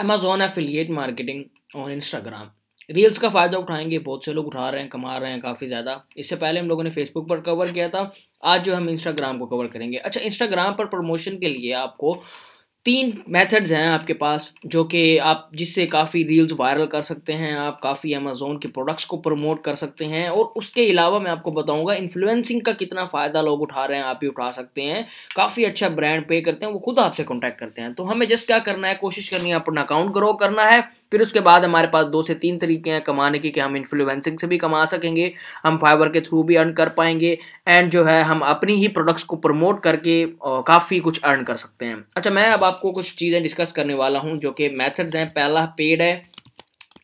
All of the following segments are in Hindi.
Amazon affiliate marketing on Instagram reels का फ़ायदा उठाएंगे बहुत से लोग उठा रहे हैं कमा रहे हैं काफ़ी ज़्यादा इससे पहले हम लोगों ने फेसबुक पर कवर किया था आज जो हम इंस्टाग्राम को कवर करेंगे अच्छा इंस्टाग्राम पर प्रमोशन के लिए आपको तीन मेथड्स हैं आपके पास जो कि आप जिससे काफ़ी रील्स वायरल कर सकते हैं आप काफ़ी अमेजोन के प्रोडक्ट्स को प्रमोट कर सकते हैं और उसके अलावा मैं आपको बताऊंगा इन्फ्लुएंसिंग का कितना फ़ायदा लोग उठा रहे हैं आप ही उठा सकते हैं काफ़ी अच्छा ब्रांड पे करते हैं वो खुद आपसे कॉन्टैक्ट करते हैं तो हमें जस्ट क्या करना है कोशिश करनी है अपना अकाउंट ग्रो करना है फिर उसके बाद हमारे पास दो से तीन तरीके हैं कमाने के कि हम इन्फ्लुएंसिंग से भी कमा सकेंगे हम फाइबर के थ्रू भी अर्न कर पाएंगे एंड जो है हम अपनी ही प्रोडक्ट्स को प्रमोट करके काफ़ी कुछ अर्न कर सकते हैं अच्छा मैं अब आपको कुछ चीज़ें डिस्कस करने वाला हूँ जो कि मैथड्स हैं पहला पेड है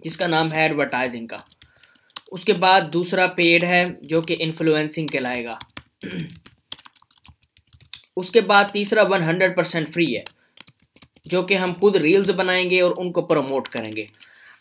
जिसका नाम है एडवर्टाइजिंग का उसके बाद दूसरा पेड है जो कि इन्फ्लुएंसिंग कहलाएगा उसके बाद तीसरा वन हंड्रेड परसेंट फ्री है जो कि हम खुद रील्स बनाएंगे और उनको प्रमोट करेंगे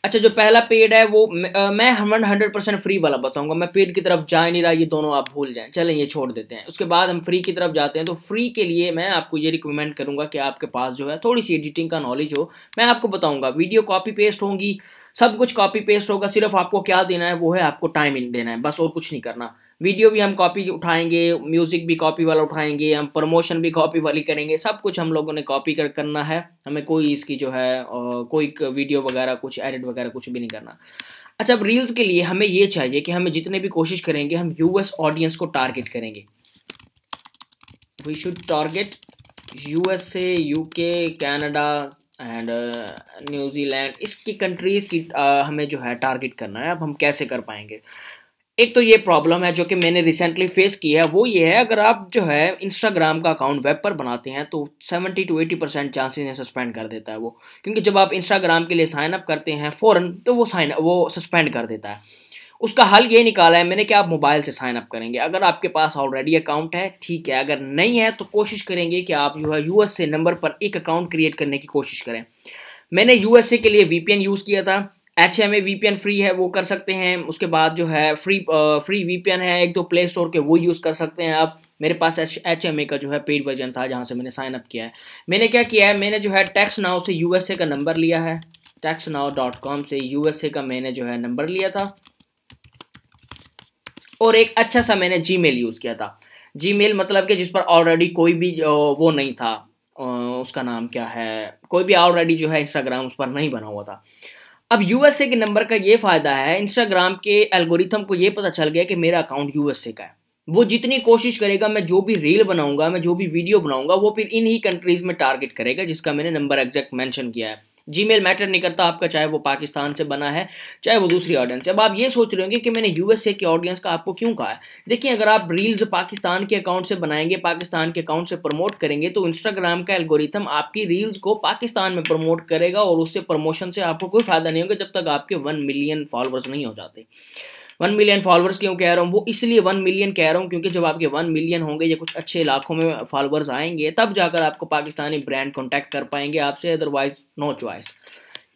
अच्छा जो पहला पेड है वो मैं हंड्रेड हंड्रेड परसेंट फ्री वाला बताऊंगा मैं पेड की तरफ जा ही नहीं रहा ये दोनों आप भूल जाएं चलें ये छोड़ देते हैं उसके बाद हम फ्री की तरफ जाते हैं तो फ्री के लिए मैं आपको ये रिकमेंड करूंगा कि आपके पास जो है थोड़ी सी एडिटिंग का नॉलेज हो मैं आपको बताऊंगा वीडियो कॉपी पेस्ट होंगी सब कुछ कॉपी पेस्ट होगा सिर्फ आपको क्या देना है वो है आपको टाइम देना है बस और कुछ नहीं करना वीडियो भी हम कॉपी उठाएंगे म्यूज़िक भी कॉपी वाला उठाएंगे हम प्रमोशन भी कॉपी वाली करेंगे सब कुछ हम लोगों ने कॉपी कर करना है हमें कोई इसकी जो है कोई वीडियो वगैरह कुछ एडिट वगैरह कुछ भी नहीं करना अच्छा अब रील्स के लिए हमें ये चाहिए कि हमें जितने भी कोशिश करेंगे हम यूएस ऑडियंस को टारगेट करेंगे we should target USA UK Canada and New Zealand इसकी कंट्रीज़ की uh, हमें जो है टारगेट करना है अब हम कैसे कर पाएंगे एक तो ये प्रॉब्लम है जो कि मैंने रिसेंटली फेस की है वो ये है अगर आप जो है इंस्टाग्राम का अकाउंट वेब पर बनाते हैं तो 70 टू 80 परसेंट चांसेस हैं सस्पेंड कर देता है वो क्योंकि जब आप इंस्टाग्राम के लिए साइन अप करते हैं फ़ौरन तो वो साइन वो सस्पेंड कर देता है उसका हल ये निकाला है मैंने कि आप मोबाइल से साइन अप करेंगे अगर आपके पास ऑलरेडी अकाउंट है ठीक है अगर नहीं है तो कोशिश करेंगे कि आप जो है यूएसए नंबर पर एक अकाउंट क्रिएट करने की कोशिश करें मैंने यू के लिए वी यूज़ किया था H M A V P N free है वो कर सकते हैं उसके बाद जो है free free V P N है एक दो प्ले स्टोर के वो यूज़ कर सकते हैं आप मेरे पास एच एच एम ए का जो है पेड वर्जन था जहाँ से मैंने साइन अप किया है मैंने क्या किया है मैंने जो है टैक्स नाव से यू एस ए का नंबर लिया है टैक्स नाव डॉट कॉम से यू एस ए का मैंने जो है नंबर लिया था और एक अच्छा सा मैंने जी मेल यूज़ किया था जी मेल मतलब कि जिस पर ऑलरेडी कोई भी वो नहीं था उसका नाम क्या है कोई भी ऑलरेडी जो है इंस्टाग्राम उस पर नहीं बना हुआ था अब यूएसए के नंबर का ये फायदा है इंस्टाग्राम के एल्गोरिथम को ये पता चल गया कि मेरा अकाउंट यूएसए का है वो जितनी कोशिश करेगा मैं जो भी रील बनाऊंगा मैं जो भी वीडियो बनाऊंगा वो फिर इन ही कंट्रीज में टारगेट करेगा जिसका मैंने नंबर एग्जैक्ट मेंशन किया है मेल मैटर नहीं करता आपका चाहे वो पाकिस्तान से बना है चाहे वो दूसरी ऑडियंस अब आप ये सोच रहे होंगे कि मैंने यूएसए के ऑडियंस का आपको क्यों कहा है देखिए अगर आप रील्स पाकिस्तान के अकाउंट से बनाएंगे पाकिस्तान के अकाउंट से प्रमोट करेंगे तो इंस्टाग्राम का एल्गोरिथम आपकी रील्स को पाकिस्तान में प्रमोट करेगा और उससे प्रमोशन से आपको कोई फायदा नहीं होगा जब तक आपके वन मिलियन फॉलोअर्स नहीं हो जाते वन मिलियन फॉलोअर्स क्यों कह रहा हूँ वो इसलिए वन मिलियन कह रहा हूँ क्योंकि जब आपके वन मिलियन होंगे या कुछ अच्छे लाखों में फॉलोअर्स आएंगे तब जाकर आपको पाकिस्तानी ब्रांड कॉन्टैक्ट कर पाएंगे आपसे अदरवाइज नो चॉइस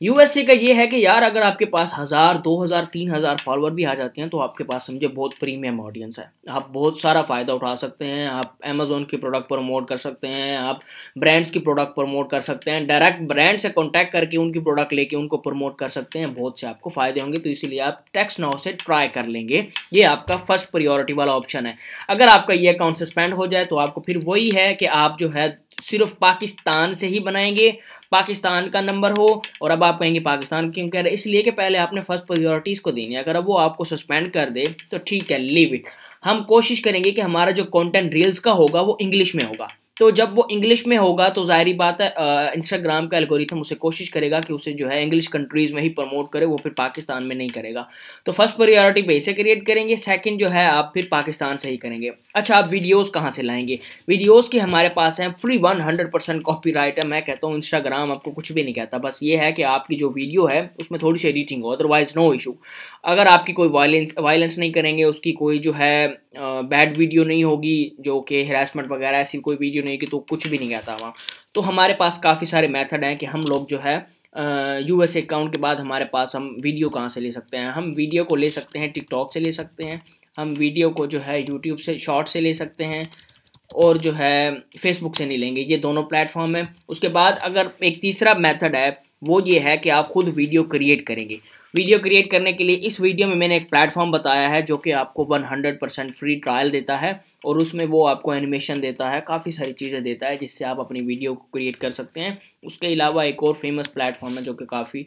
यूएसए का ये है कि यार अगर आपके पास हज़ार दो हज़ार तीन हज़ार फॉलोअर भी आ जाते हैं तो आपके पास समझे बहुत प्रीमियम ऑडियंस है आप बहुत सारा फ़ायदा उठा सकते हैं आप अमेजोन की प्रोडक्ट प्रमोट कर सकते हैं आप ब्रांड्स की प्रोडक्ट प्रमोट कर सकते हैं डायरेक्ट ब्रांड से कॉन्टैक्ट करके उनकी प्रोडक्ट लेके उनको प्रमोट कर सकते हैं बहुत से आपको फ़ायदे होंगे तो इसीलिए आप टैक्स नाव से ट्राई कर लेंगे ये आपका फर्स्ट प्रियोरिटी वाला ऑप्शन है अगर आपका ये अकाउंट सस्पेंड हो जाए तो आपको फिर वही है कि आप जो है सिर्फ पाकिस्तान से ही बनाएंगे पाकिस्तान का नंबर हो और अब आप कहेंगे पाकिस्तान क्यों कह रहे इसलिए कि पहले आपने फर्स्ट प्रियोरिटीज़ को देनी है अगर अब वो आपको सस्पेंड कर दे तो ठीक है लीव इट हम कोशिश करेंगे कि हमारा जो कंटेंट रील्स का होगा वो इंग्लिश में होगा तो जब वो इंग्लिश में होगा तो जाहिर बात है इंस्टाग्राम का एल्गोरिथम उसे कोशिश करेगा कि उसे जो है इंग्लिश कंट्रीज़ में ही प्रमोट करे वो फिर पाकिस्तान में नहीं करेगा तो फर्स्ट प्रियॉरिटी पे इसे क्रिएट करेंगे सेकंड जो है आप फिर पाकिस्तान से ही करेंगे अच्छा आप वीडियोस कहाँ से लाएंगे वीडियोज़ के हमारे पास हैं free one hundred percent right है मैं कहता हूँ इंस्टाग्राम आपको कुछ भी नहीं कहता बस ये है कि आपकी जो वीडियो है उसमें थोड़ी सी एडिटिंग हो अदरवाइज़ नो इशू अगर आपकी कोई वायलेंस वायलेंस नहीं करेंगे उसकी कोई जो है बैड वीडियो नहीं होगी जो कि हरासमेंट वगैरह ऐसी कोई वीडियो नहीं कि तो कुछ भी नहीं कहता वहाँ तो हमारे पास काफ़ी सारे मेथड हैं कि हम लोग जो है यू एस अकाउंट के बाद हमारे पास हम वीडियो कहाँ से ले सकते हैं हम वीडियो को ले सकते हैं टिकटॉक से ले सकते हैं हम वीडियो को जो है यूट्यूब से शॉर्ट से ले सकते हैं और जो है फेसबुक से नहीं लेंगे ये दोनों प्लेटफॉर्म है उसके बाद अगर एक तीसरा मेथड है वो ये है कि आप खुद वीडियो क्रिएट करेंगे वीडियो क्रिएट करने के लिए इस वीडियो में मैंने एक प्लेटफॉर्म बताया है जो कि आपको 100% फ्री ट्रायल देता है और उसमें वो आपको एनिमेशन देता है काफ़ी सारी चीज़ें देता है जिससे आप अपनी वीडियो को क्रिएट कर सकते हैं उसके अलावा एक और फेमस प्लेटफॉर्म है जो कि काफ़ी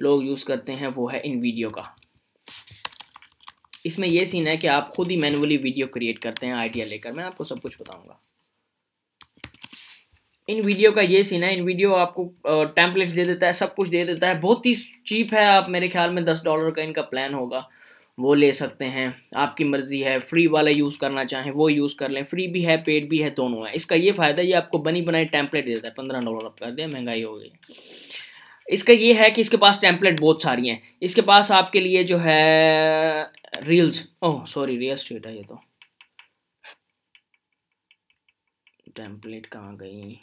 लोग यूज़ करते हैं वो है इन वीडियो का इसमें यह सीन है कि आप खुद ही मैनुअली वीडियो क्रिएट करते हैं आइडिया लेकर मैं आपको सब कुछ बताऊँगा इन वीडियो का ये सीन है इन वीडियो आपको टैंपलेट्स दे देता है सब कुछ दे देता है बहुत ही चीप है आप मेरे ख्याल में दस डॉलर का इनका प्लान होगा वो ले सकते हैं आपकी मर्ज़ी है फ्री वाला यूज़ करना चाहें वो यूज़ कर लें फ्री भी है पेड भी है दोनों है इसका ये फ़ायदा ये आपको बनी बनाई टैंपलेट देता है पंद्रह डॉलर आप कर दिया महंगाई हो गई इसका ये है कि इसके पास टैंपलेट बहुत सारी हैं इसके पास आपके लिए जो है reels oh sorry real estate है ये तो टैंपलेट कहाँ गई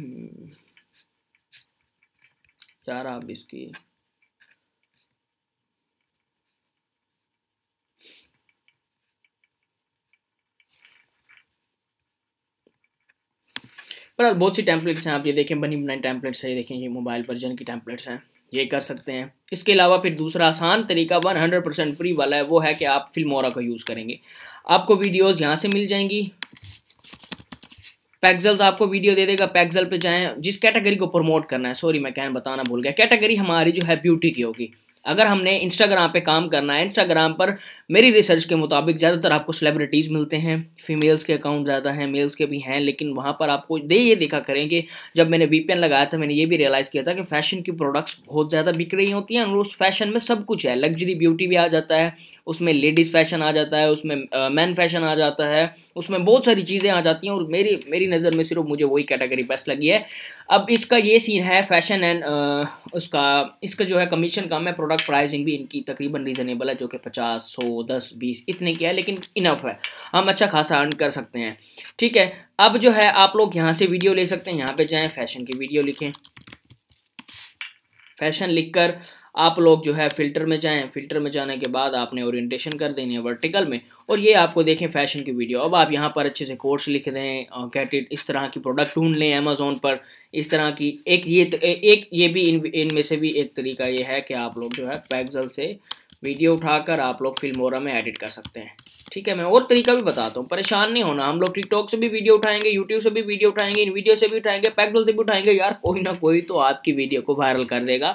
हम्म। यार आप इसकी पर बहुत सी टैंपलेट्स हैं आप ये देखें बनी बनाई टैंपलेट्स है ये देखें ये मोबाइल वर्जन की टैंपलेट्स हैं ये कर सकते हैं इसके अलावा फिर दूसरा आसान तरीका वन हंड्रेड परसेंट फ्री वाला है वो है कि आप फिल्मोरा का यूज़ करेंगे आपको वीडियोस यहाँ से मिल जाएंगी पैगजल्स आपको वीडियो दे देगा पैगजल पे जाएं जिस कैटेगरी को प्रमोट करना है सॉरी मैं कहना बताना भूल गया कैटेगरी हमारी जो है ब्यूटी की होगी अगर हमने इंस्टाग्राम पे काम करना है इंस्टाग्राम पर मेरी रिसर्च के मुताबिक ज़्यादातर आपको सेलिब्रिटीज़ मिलते हैं फीमेल्स के अकाउंट ज़्यादा हैं मेल्स के भी हैं लेकिन वहाँ पर आपको दे ये देखा करें कि जब मैंने वी लगाया था मैंने ये भी रियलाइज़ किया था कि फ़ैशन की प्रोडक्ट्स बहुत ज़्यादा बिक रही होती हैं और उस फैशन में सब कुछ है लग्जरी ब्यूटी भी आ जाता है उसमें लेडीज़ फैशन आ जाता है उसमें मैन फैशन आ जाता है उसमें बहुत सारी चीज़ें आ जाती हैं और मेरी मेरी नज़र में सिर्फ मुझे वही कैटेगरी बेस्ट लगी है अब इसका ये सीन है फैशन एंड उसका इसका जो है कमीशन काम है प्रोडक्ट प्राइसिंग भी इनकी तकरीबन रीजनेबल है जो कि पचास सौ दस बीस इतने की है लेकिन इनफ है हम अच्छा खासा अर्न कर सकते हैं ठीक है अब जो है आप लोग यहाँ से वीडियो ले सकते हैं यहाँ पे जाएँ फैशन की वीडियो लिखें फैशन लिखकर आप लोग जो है फिल्टर में जाएं फिल्टर में जाने के बाद आपने ओरिएंटेशन कर देनी है वर्टिकल में और ये आपको देखें फैशन की वीडियो अब आप यहाँ पर अच्छे से कोर्स लिख दें कैटेड कैट इस तरह की प्रोडक्ट ढूंढ लें अमेजोन पर इस तरह की एक ये एक ये भी इन इनमें से भी एक तरीका ये है कि आप लोग जो है पैगजल से वीडियो उठाकर आप लोग फिल्मोरा में एडिट कर सकते हैं ठीक है मैं और तरीका भी बताता हूँ परेशान नहीं होना हम लोग टिकटॉक से भी वीडियो उठाएंगे यूट्यूब से भी वीडियो उठाएंगे इन वीडियो से भी उठाएंगे पैगडल से भी उठाएंगे यार कोई ना कोई तो आपकी वीडियो को वायरल कर देगा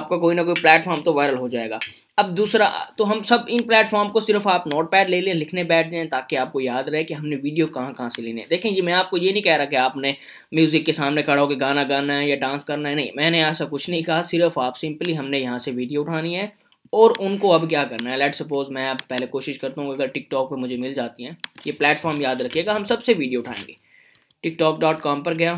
आपका कोई ना कोई प्लेटफॉर्म तो वायरल हो जाएगा अब दूसरा तो हम सब इन प्लेटफॉर्म को सिर्फ आप नोट पैड ले लें लिखने बैठ जाएँ ताकि आपको याद रहे कि हमने वीडियो कहाँ कहाँ से लेने देखें जी मैं आपको ये नहीं कह रहा कि आपने म्यूज़िक के सामने खड़ा होकर गाना गाना है या डांस करना है नहीं मैंने ऐसा कुछ नहीं कहा सिर्फ आप सिंपली हमने यहाँ से वीडियो उठानी है और उनको अब क्या करना है लेट सपोज मैं अब पहले कोशिश करता हूँ अगर टिकटॉक पर मुझे मिल जाती हैं ये प्लेटफॉर्म याद रखिएगा हम सबसे वीडियो उठाएंगे टिकटॉक डॉट कॉम पर गया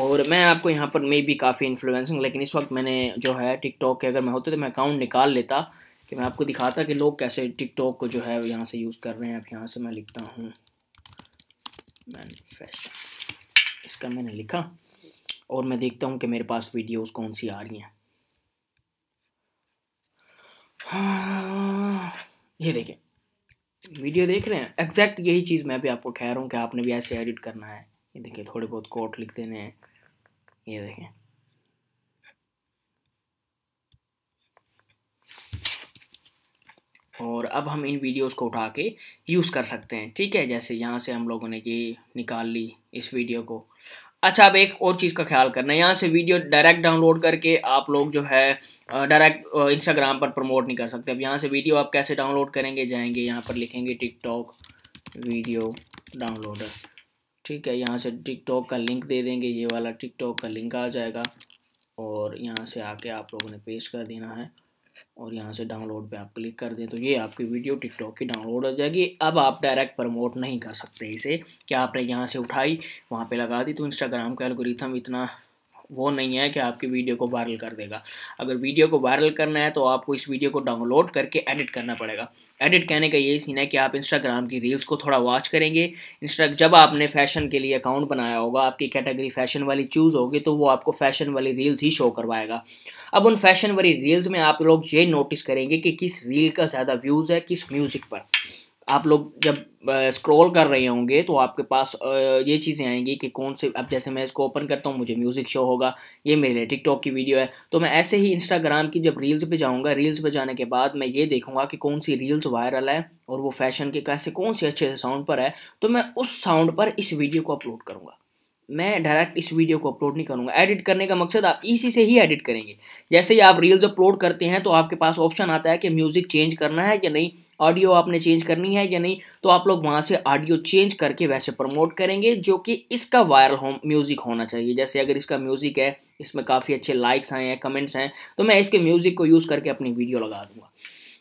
और मैं आपको यहाँ पर मे भी काफ़ी इन्फ्लुएंसिंग लेकिन इस वक्त मैंने जो है टिकटॉक के अगर मैं होते तो मैं अकाउंट निकाल लेता कि मैं आपको दिखाता कि लोग कैसे टिकटॉक को जो है यहाँ से यूज़ कर रहे हैं अब यहाँ से मैं लिखता हूँ मैनिफेस्टो इसका मैंने लिखा और मैं देखता हूँ कि मेरे पास वीडियोस कौन सी आ रही हैं हाँ, ये देखें वीडियो देख रहे हैं एग्जैक्ट यही चीज़ मैं भी आपको कह रहा हूँ कि आपने भी ऐसे एडिट करना है ये देखें थोड़े बहुत कोट लिख देने हैं ये देखें और अब हम इन वीडियोस को उठा के यूज़ कर सकते हैं ठीक है जैसे यहाँ से हम लोगों ने ये निकाल ली इस वीडियो को अच्छा अब एक और चीज़ का ख्याल करना है यहाँ से वीडियो डायरेक्ट डाउनलोड करके आप लोग जो है डायरेक्ट इंस्टाग्राम पर प्रमोट नहीं कर सकते अब यहाँ से वीडियो आप कैसे डाउनलोड करेंगे जाएंगे यहाँ पर लिखेंगे टिकटॉक वीडियो डाउनलोडर ठीक है यहाँ से टिकटॉक का लिंक दे देंगे ये वाला टिकटॉक का लिंक आ जाएगा और यहाँ से आके आप लोगों ने पेश कर देना है और यहाँ से डाउनलोड पे आप क्लिक कर दें तो ये आपकी वीडियो टिकटॉक की डाउनलोड हो जाएगी अब आप डायरेक्ट प्रमोट नहीं कर सकते इसे क्या आपने यहाँ से उठाई वहाँ पे लगा दी तो इंस्टाग्राम का एल्गोरिथम इतना वो नहीं है कि आपकी वीडियो को वायरल कर देगा अगर वीडियो को वायरल करना है तो आपको इस वीडियो को डाउनलोड करके एडिट करना पड़ेगा एडिट कहने का यही सीन है कि आप इंस्टाग्राम की रील्स को थोड़ा वॉच करेंगे इंस्टा जब आपने फैशन के लिए अकाउंट बनाया होगा आपकी कैटेगरी फैशन वाली चूज़ होगी तो वो आपको फैशन वाली रील्स ही शो करवाएगा अब उन फैशन वाली रील्स में आप लोग ये नोटिस करेंगे कि किस रील का ज़्यादा व्यूज़ है किस म्यूज़िक पर आप लोग जब स्क्रॉल कर रहे होंगे तो आपके पास ये चीज़ें आएंगी कि कौन से अब जैसे मैं इसको ओपन करता हूँ मुझे म्यूज़िक शो होगा ये मेरे टिकटॉक की वीडियो है तो मैं ऐसे ही इंस्टाग्राम की जब रील्स पे जाऊँगा रील्स पे जाने के बाद मैं ये देखूँगा कि कौन सी रील्स वायरल है और वो फैशन के कैसे कौन से अच्छे से साउंड पर है तो मैं उस साउंड पर इस वीडियो को अपलोड करूँगा मैं डायरेक्ट इस वीडियो को अपलोड नहीं करूँगा एडिट करने का मकसद आप इसी से ही एडिट करेंगे जैसे ही आप रील्स अपलोड करते हैं तो आपके पास ऑप्शन आता है कि म्यूज़िक चेंज करना है या नहीं ऑडियो आपने चेंज करनी है या नहीं तो आप लोग वहाँ से ऑडियो चेंज करके वैसे प्रमोट करेंगे जो कि इसका वायरल हो म्यूज़िक होना चाहिए जैसे अगर इसका म्यूज़िक है इसमें काफ़ी अच्छे लाइक्स आए हैं कमेंट्स हैं तो मैं इसके म्यूज़िक को यूज़ करके अपनी वीडियो लगा दूंगा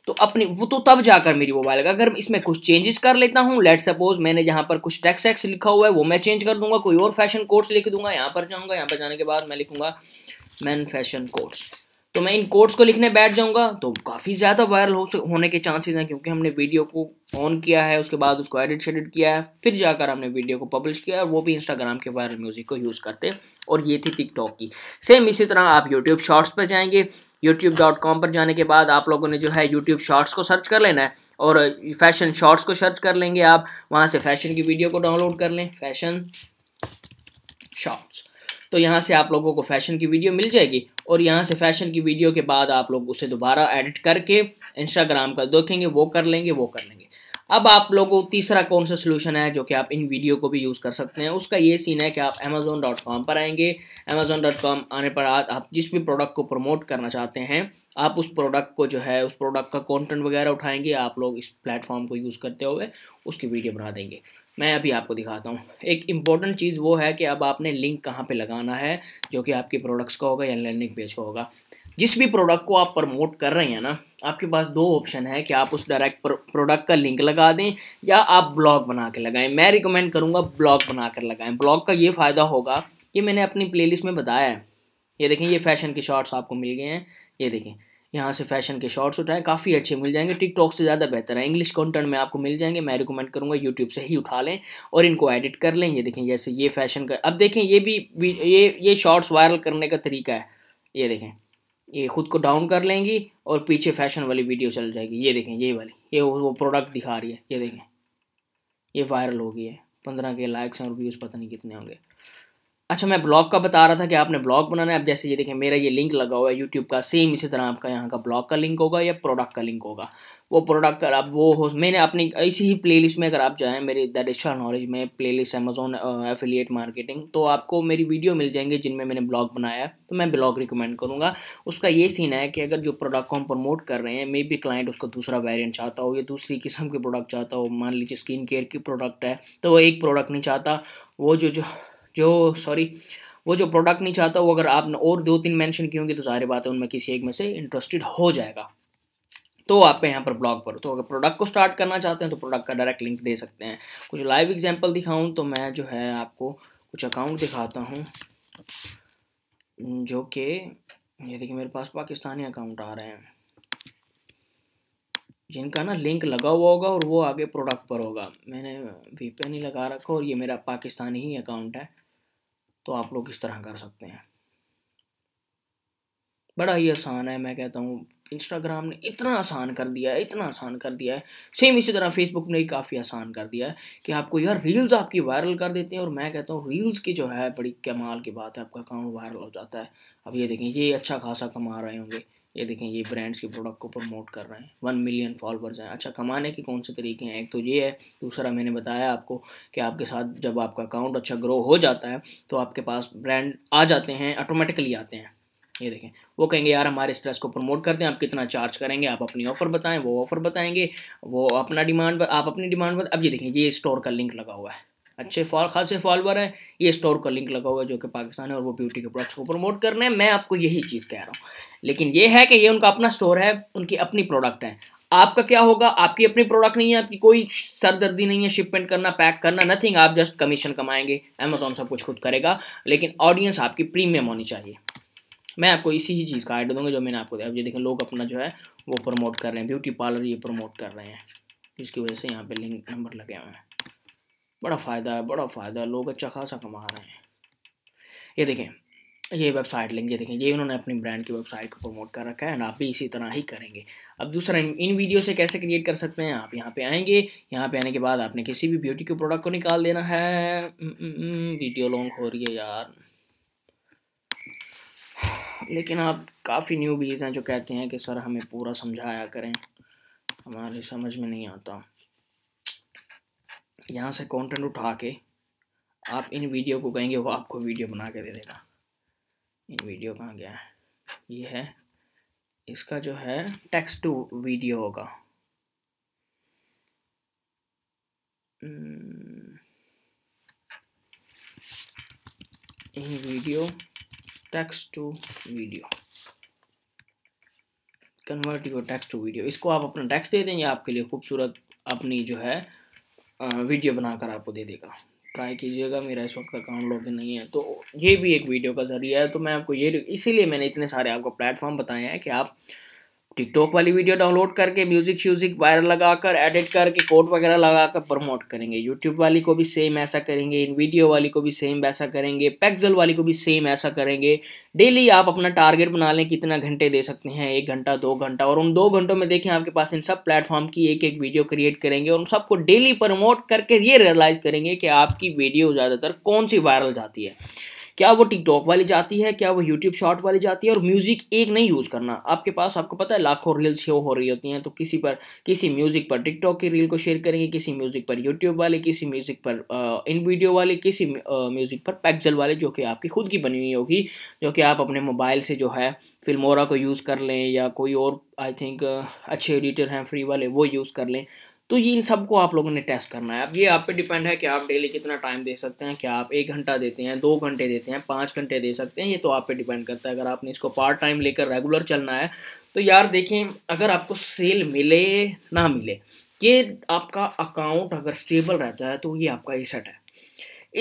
तो अपनी वो तो तब जाकर मेरी मोबाइल का अगर इसमें कुछ चेंजेस कर लेता हूँ लेट सपोज मैंने यहाँ पर कुछ टैक्स एक्स लिखा हुआ है वो मैं चेंज कर दूंगा कोई और फैशन कोर्स लिख दूंगा यहाँ पर जाऊँगा यहाँ पर जाने के बाद मैं लिखूँगा मैन फैशन कोर्स तो मैं इन कोड्स को लिखने बैठ जाऊंगा तो काफ़ी ज़्यादा वायरल हो होने के चांसेस हैं क्योंकि हमने वीडियो को ऑन किया है उसके बाद उसको एडिट शेडिट किया है फिर जाकर हमने वीडियो को पब्लिश किया और वो भी इंस्टाग्राम के वायरल म्यूज़िक को यूज़ करते और ये थी टिकटॉक की सेम इसी तरह आप यूट्यूब शॉर्ट्स पर जाएंगे यूट्यूब पर जाने के बाद आप लोगों ने जो है यूट्यूब शॉर्ट्स को सर्च कर लेना है और फैशन शॉर्ट्स को सर्च कर लेंगे आप वहाँ से फैशन की वीडियो को डाउनलोड कर लें फैशन शॉर्ट्स तो यहाँ से आप लोगों को फैशन की वीडियो मिल जाएगी और यहाँ से फैशन की वीडियो के बाद आप लोग उसे दोबारा एडिट करके इंस्टाग्राम का देखेंगे वो कर लेंगे वो कर लेंगे अब आप लोगों तीसरा कौन सा सोल्यूशन है जो कि आप इन वीडियो को भी यूज़ कर सकते हैं उसका ये सीन है कि आप अमेज़ोन डॉट कॉम पर आएंगे अमेज़ोन डॉट कॉम आने पर आज आप जिस भी प्रोडक्ट को प्रमोट करना चाहते हैं आप उस प्रोडक्ट को जो है उस प्रोडक्ट का कंटेंट वगैरह उठाएंगे आप लोग इस प्लेटफॉर्म को यूज़ करते हुए उसकी वीडियो बना देंगे मैं अभी आपको दिखाता हूँ एक इम्पॉर्टेंट चीज़ वो है कि अब आपने लिंक कहाँ पे लगाना है जो कि आपके प्रोडक्ट्स का होगा या लैंडिंग पेज का होगा जिस भी प्रोडक्ट को आप प्रमोट कर रहे हैं ना आपके पास दो ऑप्शन है कि आप उस डायरेक्ट प्रोडक्ट का लिंक लगा दें या आप ब्लॉग बना कर लगाएं मैं रिकमेंड करूँगा ब्लॉग बना कर लगाएं ब्लॉग का ये फ़ायदा होगा कि मैंने अपनी प्ले में बताया है ये देखें ये फैशन के शॉर्ट्स आपको मिल गए हैं ये देखें यहाँ से फैशन के शॉर्ट्स उठाएं काफ़ी अच्छे मिल जाएंगे टिकटॉक से ज़्यादा बेहतर है इंग्लिश कंटेंट में आपको मिल जाएंगे मैं रिकमेंड करूँगा यूट्यूब से ही उठा लें और इनको एडिट कर लें ये देखें जैसे ये फैशन का अब देखें ये भी ये ये शॉर्ट्स वायरल करने का तरीका है ये देखें ये खुद को डाउन कर लेंगी और पीछे फैशन वाली वीडियो चल जाएगी ये देखें ये वाली ये वो प्रोडक्ट दिखा रही है ये देखें ये वायरल हो गई है पंद्रह के लाइक्स और व्यूज़ पता नहीं कितने होंगे अच्छा मैं ब्लॉग का बता रहा था कि आपने ब्लॉग बनाना है अब जैसे ये देखें मेरा ये लिंक लगा हुआ है यूट्यूब का सेम इसी तरह आपका यहाँ का ब्लॉग का लिंक होगा या प्रोडक्ट का लिंक होगा वो प्रोडक्ट का आप वो हो मैंने अपनी इसी ही प्लेलिस्ट में अगर आप जाएँ मेरी दैट इशा नॉलेज में playlist Amazon affiliate marketing तो आपको मेरी वीडियो मिल जाएंगे जिनमें मैंने ब्लॉग बनाया है तो मैं ब्लॉग रिकमेंड करूँगा उसका ये सीन है कि अगर जो प्रोडक्ट को हम प्रमोट कर रहे हैं मे बी क्लाइंट उसका दूसरा वेरियंट चाहता हो या दूसरी किस्म के प्रोडक्ट चाहता हो मान लीजिए स्किन केयर की प्रोडक्ट है तो वो एक प्रोडक्ट नहीं चाहता वो जो जो जो सॉरी वो जो प्रोडक्ट नहीं चाहता वो अगर आपने और दो तीन मेंशन की होंगी तो सारी बात है उनमें किसी एक में से इंटरेस्टेड हो जाएगा तो आप यहाँ पर ब्लॉग पर तो अगर प्रोडक्ट को स्टार्ट करना चाहते हैं तो प्रोडक्ट का डायरेक्ट लिंक दे सकते हैं कुछ लाइव एग्जाम्पल दिखाऊँ तो मैं जो है आपको कुछ अकाउंट दिखाता हूँ जो कि ये देखिए मेरे पास पाकिस्तानी अकाउंट आ रहे हैं जिनका ना लिंक लगा हुआ होगा और वो आगे प्रोडक्ट पर होगा मैंने वीपीएन ही लगा रखा और ये मेरा पाकिस्तानी ही अकाउंट है तो आप लोग इस तरह कर सकते हैं बड़ा ही आसान है मैं कहता हूँ इंस्टाग्राम ने इतना आसान कर दिया है इतना आसान कर दिया है सेम इसी तरह फेसबुक ने भी काफ़ी आसान कर दिया है कि आपको यार रील्स आपकी वायरल कर देते हैं और मैं कहता हूँ रील्स की जो है बड़ी कमाल की बात है आपका अकाउंट वायरल हो जाता है अब ये देखें ये अच्छा खासा कमा रहे होंगे ये देखें ये ब्रांड्स के प्रोडक्ट को प्रमोट कर रहे हैं वन मिलियन फॉलोअर्स हैं अच्छा कमाने के कौन से तरीके हैं एक तो ये है दूसरा मैंने बताया आपको कि आपके साथ जब आपका अकाउंट अच्छा ग्रो हो जाता है तो आपके पास ब्रांड आ जाते हैं ऑटोमेटिकली आते हैं ये देखें वो कहेंगे यार हमारे इस प्रेस को प्रमोट कर दें आप कितना चार्ज करेंगे आप अपनी ऑफ़र बताएं वो ऑफ़र बताएंगे वो अपना डिमांड आप अपनी डिमांड अब ये देखें ये स्टोर का लिंक लगा हुआ है अच्छे फॉल खासे फॉलोअर हैं ये स्टोर का लिंक लगा हुआ है जो कि पाकिस्तान है और वो ब्यूटी के प्रोडक्ट्स को प्रमोट कर रहे हैं मैं आपको यही चीज़ कह रहा हूँ लेकिन ये है कि ये उनका अपना स्टोर है उनकी अपनी प्रोडक्ट है आपका क्या होगा आपकी अपनी प्रोडक्ट नहीं है आपकी कोई सरदर्दी नहीं है शिपमेंट करना पैक करना नथिंग आप जस्ट कमीशन कमाएंगे अमेजोन सब कुछ खुद करेगा लेकिन ऑडियंस आपकी प्रीमियम होनी चाहिए मैं आपको इसी ही चीज़ का आइड दूंगा जो मैंने आपको दिया अब ये देखें लोग अपना जो है वो प्रमोट कर रहे हैं ब्यूटी पार्लर ये प्रमोट कर रहे हैं जिसकी वजह से यहाँ पे लिंक नंबर लगे हुए हैं बड़ा फ़ायदा है बड़ा फ़ायदा है लोग अच्छा खासा कमा रहे हैं ये देखें ये वेबसाइट लिंक ये देखें ये उन्होंने अपनी ब्रांड की वेबसाइट को प्रमोट कर रखा है एंड आप भी इसी तरह ही करेंगे अब दूसरा इन वीडियो से कैसे क्रिएट कर सकते हैं आप यहाँ पे आएंगे यहाँ पे आने के बाद आपने किसी भी ब्यूटी के प्रोडक्ट को निकाल देना है हम्म, हम्म, हम्म, वीडियो लॉन्ग हो रही है यार लेकिन आप काफ़ी न्यू हैं जो कहते हैं कि सर हमें पूरा समझाया करें हमारे समझ में नहीं आता यहाँ से कंटेंट उठा के आप इन वीडियो को कहेंगे वो आपको वीडियो बना के दे देगा इन वीडियो कहाँ गया है ये है इसका जो है टेक्स्ट टू वीडियो होगा hmm, in video text to video convert your text to video इसको आप अपना टेक्स्ट दे दें या आपके लिए खूबसूरत अपनी जो है वीडियो बनाकर आपको दे देगा ट्राई कीजिएगा मेरा इस वक्त अकाउंट लॉगिन नहीं है तो ये भी एक वीडियो का ज़रिया है तो मैं आपको ये इसीलिए मैंने इतने सारे आपको प्लेटफॉर्म बताए हैं कि आप टिकटॉक वाली वीडियो डाउनलोड करके म्यूजिक श्यूजिक वायरल लगाकर एडिट करके कोड वगैरह लगाकर प्रमोट करेंगे यूट्यूब वाली को भी सेम ऐसा करेंगे इन वीडियो वाली को भी सेम ऐसा करेंगे पैक्जल वाली को भी सेम ऐसा करेंगे डेली आप अपना टारगेट बना लें कितना घंटे दे सकते हैं एक घंटा दो घंटा और उन दो घंटों में देखें आपके पास इन सब प्लेटफॉर्म की एक एक वीडियो क्रिएट करेंगे और उन सबको डेली प्रमोट करके ये रियलाइज़ करेंगे कि आपकी वीडियो ज़्यादातर कौन सी वायरल जाती है क्या वो टिकटॉक वाली जाती है क्या वो यूट्यूब शॉर्ट वाली जाती है और म्यूज़िक एक नहीं यूज़ करना आपके पास आपको पता है लाखों रील्स शो हो रही होती हैं तो किसी पर किसी म्यूज़िक पर टिकटॉक की रील को शेयर करेंगे किसी म्यूज़िक पर यूट्यूब वाले किसी म्यूज़िक पर इन वीडियो वाले किसी म्यूज़िक पर पैक्जल वाले जो कि आपकी खुद की बनी हुई होगी जो कि आप अपने मोबाइल से जो है फिल्मोरा को यूज़ कर लें या कोई और आई थिंक अच्छे एडिटर हैं फ्री वाले वो यूज़ कर लें तो ये इन सबको आप लोगों ने टेस्ट करना है अब ये आप पे डिपेंड है कि आप डेली कितना टाइम दे सकते हैं क्या आप एक घंटा देते हैं दो घंटे देते हैं पाँच घंटे दे सकते हैं ये तो आप पे डिपेंड करता है अगर आपने इसको पार्ट टाइम लेकर रेगुलर चलना है तो यार देखें अगर आपको सेल मिले ना मिले ये आपका अकाउंट अगर स्टेबल रहता है तो ये आपका इसट है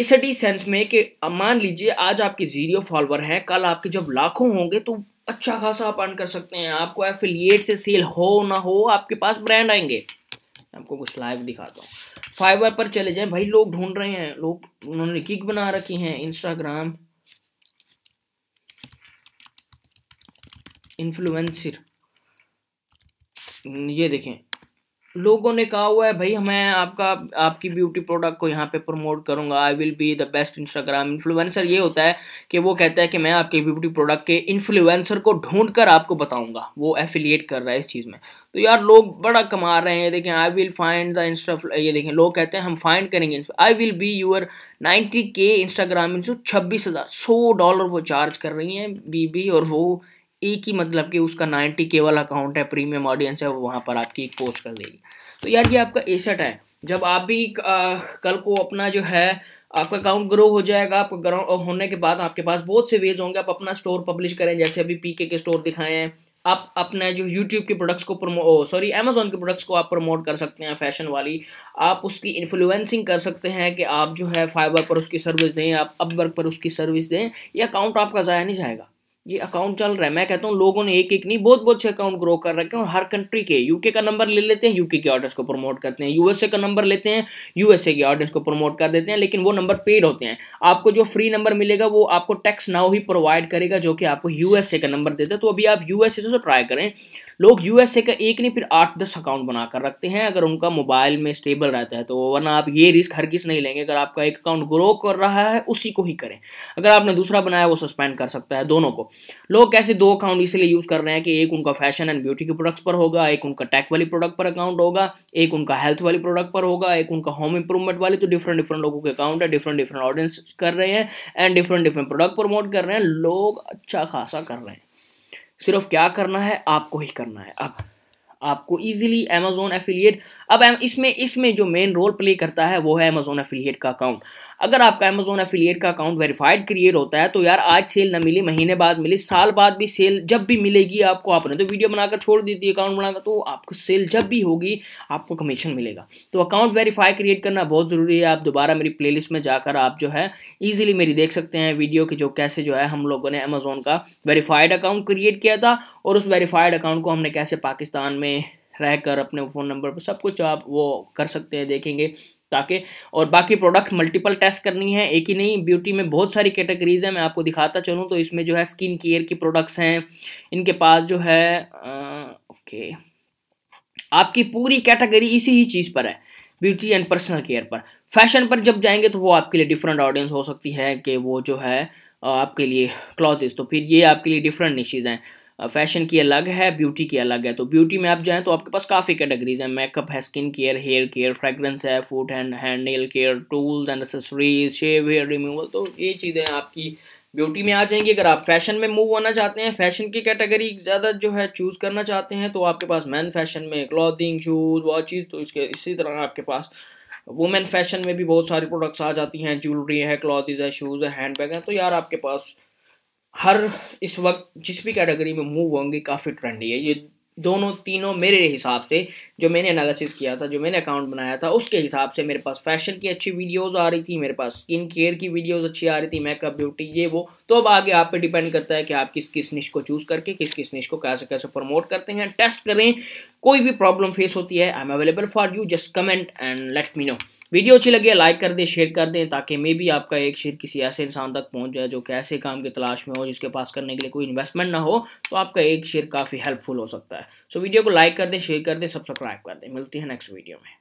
एसेट ही सेंस में कि मान लीजिए आज आपके जीरो फॉलोअर हैं कल आपके जब लाखों होंगे तो अच्छा खासा आप अर्न कर सकते हैं आपको एफिलिएट से सेल हो ना हो आपके पास ब्रांड आएंगे आपको कुछ लाइव दिखाता हूँ फाइबर पर चले जाएं भाई लोग ढूंढ रहे हैं लोग उन्होंने किक बना रखी हैं इंस्टाग्राम इन्फ्लुएंसर ये देखें लोगों ने कहा हुआ है भाई हमें आपका आपकी ब्यूटी प्रोडक्ट को यहाँ पे प्रमोट करूँगा I will be the best Instagram influencer ये होता है कि वो कहता है कि मैं आपके ब्यूटी प्रोडक्ट के इन्फ्लुएंसर को ढूंढ कर आपको बताऊँगा वो एफिलिएट कर रहा है इस चीज़ में तो यार लोग बड़ा कमा रहे हैं देखें I will find the insta ये देखें लोग कहते हैं हम फाइंड करेंगे I will be your ninety K Instagram इन छब्बीस हज़ार सौ डॉलर वो चार्ज कर रही हैं बीबी और वो एक ही मतलब कि उसका नाइन्टी के वाला अकाउंट है प्रीमियम ऑडियंस है वो वहाँ पर आपकी पोस्ट कर देगी तो यार ये आपका एसेट है जब आप भी कल को अपना जो है आपका अकाउंट ग्रो हो जाएगा आप ग्रो होने के बाद आपके पास बहुत से वेज होंगे आप अपना स्टोर पब्लिश करें जैसे अभी पी के स्टोर दिखाए हैं आप अपने जो यूट्यूब के प्रोडक्ट्स को प्रमो सॉरी अमेजोन के प्रोडक्ट्स को आप प्रमोट कर सकते हैं फैशन वाली आप उसकी इन्फ्लुएंसिंग कर सकते हैं कि आप जो है फाइबर पर उसकी सर्विस दें आप अपवर्क पर उसकी सर्विस दें ये अकाउंट आपका ज़ाया नहीं जाएगा ये अकाउंट चल रहा है मैं कहता हूँ लोगों ने एक एक नहीं बहुत बहुत से अकाउंट ग्रो कर रखे हैं और हर कंट्री के यूके का नंबर ले लेते हैं यूके के ऑर्डर्स को प्रमोट करते हैं यूएसए का नंबर लेते हैं यूएसए के ऑर्डर्स को प्रमोट कर देते हैं लेकिन वो नंबर पेड होते हैं आपको जो फ्री नंबर मिलेगा वो आपको टैक्स नाउ ही प्रोवाइड करेगा जो कि आपको यूएसए का नंबर देता है तो अभी आप यूएसए से ट्राई करें लोग यूएसए का एक नहीं फिर आठ दस अकाउंट बनाकर रखते हैं अगर उनका मोबाइल में स्टेबल रहता है तो वरना आप ये रिस्क हर किस नहीं लेंगे अगर आपका एक अकाउंट ग्रो कर रहा है उसी को ही करें अगर आपने दूसरा बनाया वो सस्पेंड कर सकता है दोनों को लोग कैसे दो अकाउंट इसलिए यूज़ कर रहे हैं कि एक उनका फैशन एंड ब्यूटी के प्रोडक्ट्स पर होगा एक उनका टेक वाली प्रोडक्ट पर अकाउंट होगा एक उनका हेल्थ वाली प्रोडक्ट पर होगा एक उनका होम इंप्रूवमेंट वाले तो डिफरेंट डिफरेंट लोगों के अकाउंट है डिफरेंट डिफरेंट ऑडियंस कर रहे हैं and different different product promote कर रहे हैं लोग अच्छा खासा कर रहे हैं सिर्फ क्या करना है आपको ही करना है अब आपको इजीली अमेजोन एफिलिएट अब इसमें इसमें जो मेन रोल प्ले करता है वो है अमेजोन एफिलिएट का अकाउंट अगर आपका अमेजोन एफिलिएट का अकाउंट वेरीफाइड क्रिएट होता है तो यार आज सेल ना मिली महीने बाद मिली साल बाद भी सेल जब भी मिलेगी आपको आपने तो वीडियो बनाकर छोड़ दी थी अकाउंट बनाकर तो आपको सेल जब भी होगी आपको कमीशन मिलेगा तो अकाउंट वेरीफाई क्रिएट करना बहुत ज़रूरी है आप दोबारा मेरी प्ले में जाकर आप जो है ईजिली मेरी देख सकते हैं वीडियो की जो कैसे जो है हम लोगों ने अमेजोन का वेरीफाइड अकाउंट क्रिएट किया था और उस वेरीफाइड अकाउंट को हमने कैसे पाकिस्तान में में रहकर अपने फ़ोन नंबर पर सब कुछ आप वो कर सकते हैं देखेंगे ताकि और बाकी प्रोडक्ट मल्टीपल टेस्ट करनी है एक ही नहीं ब्यूटी में बहुत सारी कैटेगरीज हैं मैं आपको दिखाता चलूँ तो इसमें जो है स्किन केयर की प्रोडक्ट्स हैं इनके पास जो है आ, ओके आपकी पूरी कैटेगरी इसी ही चीज़ पर है ब्यूटी एंड पर्सनल केयर पर फैशन पर जब जाएंगे तो वो आपके लिए डिफरेंट ऑडियंस हो सकती है कि वो जो है आपके लिए क्लॉथ तो फिर ये आपके लिए डिफरेंट निशीज़ हैं फैशन की अलग है ब्यूटी की अलग है तो ब्यूटी में आप जाएँ तो आपके पास काफ़ी कैटेगरीज हैं मेकअप है skin care hair care fragrance है food and hand nail care tools and accessories shave hair removal तो ये चीज़ें आपकी ब्यूटी में आ जाएंगी अगर आप फैशन में मूव होना चाहते हैं फैशन की कैटेगरी ज़्यादा जो है चूज़ करना चाहते हैं तो आपके पास मैन फैशन में क्लॉथिंग शूज़ वॉचिज तो इसके इसी तरह आपके पास वुमेन फैशन में भी बहुत सारी प्रोडक्ट्स आ जाती हैं ज्वेलरी है क्लॉथिज है शूज़ है हैंड बैग है तो यार आपके पास हर इस वक्त जिस भी कैटेगरी में मूव होंगे काफ़ी ट्रेंडी है ये दोनों तीनों मेरे हिसाब से जो मैंने एनालिसिस किया था जो मैंने अकाउंट बनाया था उसके हिसाब से मेरे पास फैशन की अच्छी वीडियोस आ रही थी मेरे पास स्किन केयर की वीडियोस अच्छी आ रही थी मेकअप ब्यूटी ये वो तो अब आगे आप पे डिपेंड करता है कि आप किस किस निश को चूज़ करके किस किस निश को कैसे कैसे प्रमोट करते हैं टेस्ट करें कोई भी प्रॉब्लम फेस होती है I am available for you just comment and let me know video अच्छी लगी है लाइक कर दें शेयर कर दें ताकि मे भी आपका एक शेयर किसी ऐसे इंसान तक पहुंच जाए जो कि ऐसे काम की तलाश में हो जिसके पास करने के लिए कोई इन्वेस्टमेंट ना हो तो आपका एक शेयर काफ़ी हेल्पफुल हो सकता है सो so, वीडियो को लाइक कर दें शेयर कर दें सब्सक्राइब कर दें मिलती है नेक्स्ट वीडियो में